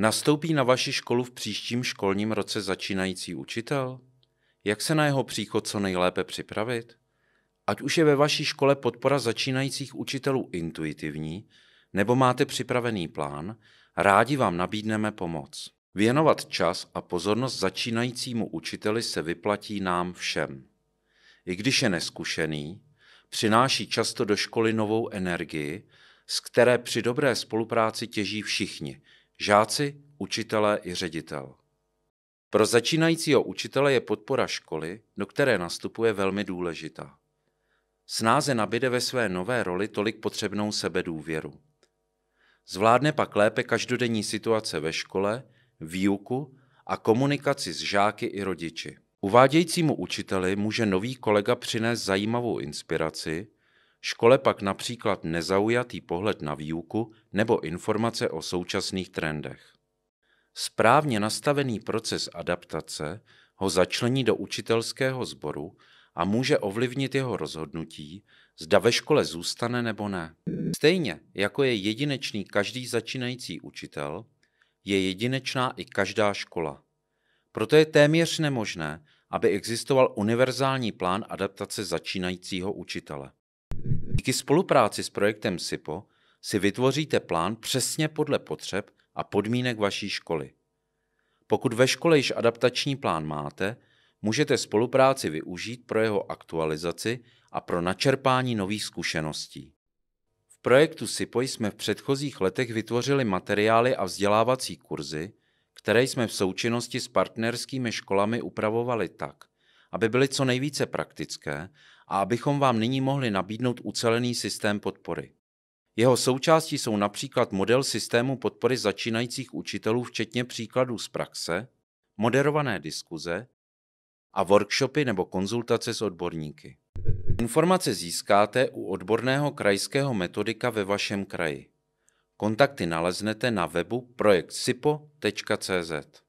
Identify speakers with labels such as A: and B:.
A: Nastoupí na vaši školu v příštím školním roce začínající učitel? Jak se na jeho příchod co nejlépe připravit? Ať už je ve vaší škole podpora začínajících učitelů intuitivní, nebo máte připravený plán, rádi vám nabídneme pomoc. Věnovat čas a pozornost začínajícímu učiteli se vyplatí nám všem. I když je neskušený, přináší často do školy novou energii, z které při dobré spolupráci těží všichni – žáci, učitelé i ředitel. Pro začínajícího učitele je podpora školy, do které nastupuje velmi důležitá. Snáze nabide ve své nové roli tolik potřebnou sebedůvěru. Zvládne pak lépe každodenní situace ve škole, výuku a komunikaci s žáky i rodiči. Uvádějícímu učiteli může nový kolega přinést zajímavou inspiraci, Škole pak například nezaujatý pohled na výuku nebo informace o současných trendech. Správně nastavený proces adaptace ho začlení do učitelského sboru a může ovlivnit jeho rozhodnutí, zda ve škole zůstane nebo ne. Stejně jako je jedinečný každý začínající učitel, je jedinečná i každá škola. Proto je téměř nemožné, aby existoval univerzální plán adaptace začínajícího učitele. Díky spolupráci s projektem SIPO si vytvoříte plán přesně podle potřeb a podmínek vaší školy. Pokud ve škole již adaptační plán máte, můžete spolupráci využít pro jeho aktualizaci a pro načerpání nových zkušeností. V projektu SIPO jsme v předchozích letech vytvořili materiály a vzdělávací kurzy, které jsme v součinnosti s partnerskými školami upravovali tak, aby byly co nejvíce praktické a abychom vám nyní mohli nabídnout ucelený systém podpory. Jeho součástí jsou například model systému podpory začínajících učitelů, včetně příkladů z praxe, moderované diskuze a workshopy nebo konzultace s odborníky. Informace získáte u odborného krajského metodika ve vašem kraji. Kontakty naleznete na webu projektsipo.cz.